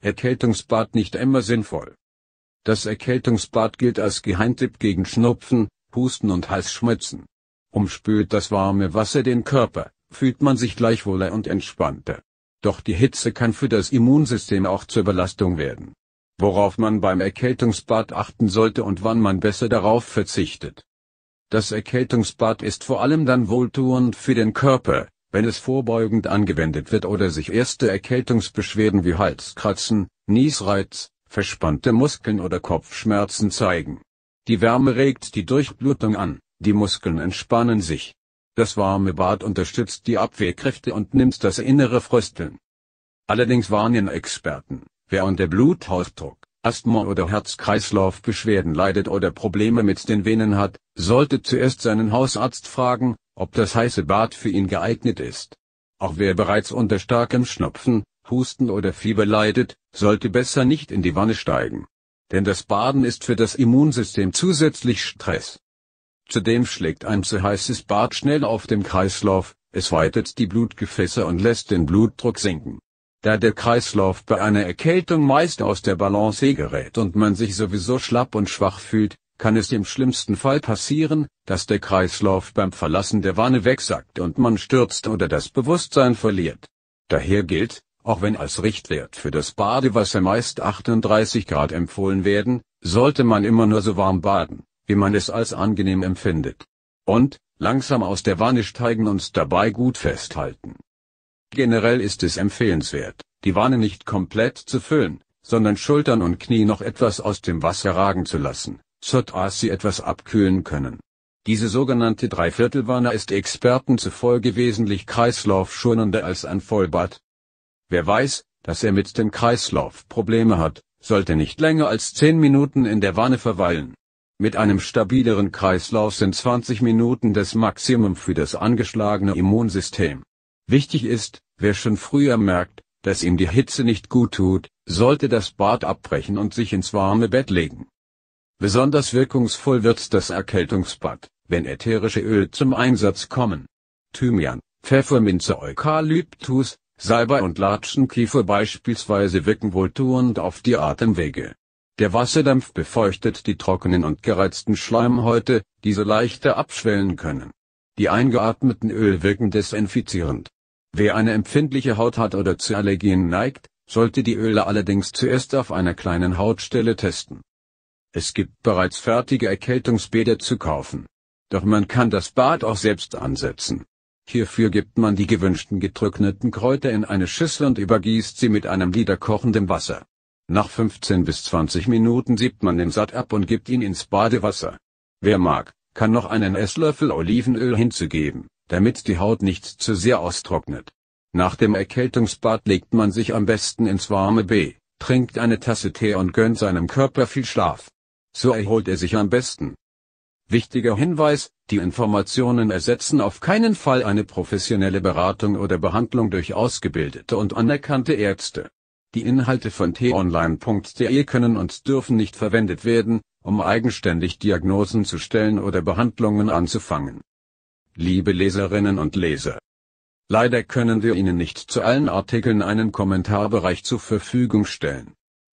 Erkältungsbad nicht immer sinnvoll. Das Erkältungsbad gilt als Geheimtipp gegen Schnupfen, Husten und Halsschmerzen. Umspült das warme Wasser den Körper, fühlt man sich gleichwohler und entspannter. Doch die Hitze kann für das Immunsystem auch zur Belastung werden. Worauf man beim Erkältungsbad achten sollte und wann man besser darauf verzichtet. Das Erkältungsbad ist vor allem dann wohltuend für den Körper, wenn es vorbeugend angewendet wird oder sich erste Erkältungsbeschwerden wie Halskratzen, Niesreiz, verspannte Muskeln oder Kopfschmerzen zeigen. Die Wärme regt die Durchblutung an, die Muskeln entspannen sich. Das warme Bad unterstützt die Abwehrkräfte und nimmt das innere Frösteln. Allerdings warnen Experten, wer unter Bluthausdruck, Asthma oder Herz-Kreislauf-Beschwerden leidet oder Probleme mit den Venen hat, sollte zuerst seinen Hausarzt fragen, ob das heiße Bad für ihn geeignet ist. Auch wer bereits unter starkem Schnupfen, Husten oder Fieber leidet, sollte besser nicht in die Wanne steigen. Denn das Baden ist für das Immunsystem zusätzlich Stress. Zudem schlägt ein zu heißes Bad schnell auf dem Kreislauf, es weitet die Blutgefäße und lässt den Blutdruck sinken. Da der Kreislauf bei einer Erkältung meist aus der Balance gerät und man sich sowieso schlapp und schwach fühlt, kann es im schlimmsten Fall passieren, dass der Kreislauf beim Verlassen der Wanne wegsackt und man stürzt oder das Bewusstsein verliert. Daher gilt, auch wenn als Richtwert für das Badewasser meist 38 Grad empfohlen werden, sollte man immer nur so warm baden, wie man es als angenehm empfindet. Und, langsam aus der Wanne steigen und dabei gut festhalten. Generell ist es empfehlenswert, die Wanne nicht komplett zu füllen, sondern Schultern und Knie noch etwas aus dem Wasser ragen zu lassen, sodass sie etwas abkühlen können. Diese sogenannte Dreiviertelwanne ist Experten zufolge wesentlich kreislaufschonender als ein Vollbad. Wer weiß, dass er mit dem Kreislauf Probleme hat, sollte nicht länger als 10 Minuten in der Wanne verweilen. Mit einem stabileren Kreislauf sind 20 Minuten das Maximum für das angeschlagene Immunsystem. Wichtig ist, wer schon früher merkt, dass ihm die Hitze nicht gut tut, sollte das Bad abbrechen und sich ins warme Bett legen. Besonders wirkungsvoll wird das Erkältungsbad, wenn ätherische Öle zum Einsatz kommen. Thymian, Pfefferminze Eukalyptus, Salbei und Latschenkiefer beispielsweise wirken wohltuend auf die Atemwege. Der Wasserdampf befeuchtet die trockenen und gereizten Schleimhäute, die so leichter abschwellen können. Die eingeatmeten Öl wirken desinfizierend. Wer eine empfindliche Haut hat oder zu Allergien neigt, sollte die Öle allerdings zuerst auf einer kleinen Hautstelle testen. Es gibt bereits fertige Erkältungsbäder zu kaufen. Doch man kann das Bad auch selbst ansetzen. Hierfür gibt man die gewünschten getrockneten Kräuter in eine Schüssel und übergießt sie mit einem Liter kochendem Wasser. Nach 15 bis 20 Minuten siebt man den Satt ab und gibt ihn ins Badewasser. Wer mag, kann noch einen Esslöffel Olivenöl hinzugeben, damit die Haut nicht zu sehr austrocknet. Nach dem Erkältungsbad legt man sich am besten ins warme B, trinkt eine Tasse Tee und gönnt seinem Körper viel Schlaf so erholt er sich am besten. Wichtiger Hinweis, die Informationen ersetzen auf keinen Fall eine professionelle Beratung oder Behandlung durch ausgebildete und anerkannte Ärzte. Die Inhalte von t-online.de können und dürfen nicht verwendet werden, um eigenständig Diagnosen zu stellen oder Behandlungen anzufangen. Liebe Leserinnen und Leser. Leider können wir Ihnen nicht zu allen Artikeln einen Kommentarbereich zur Verfügung stellen.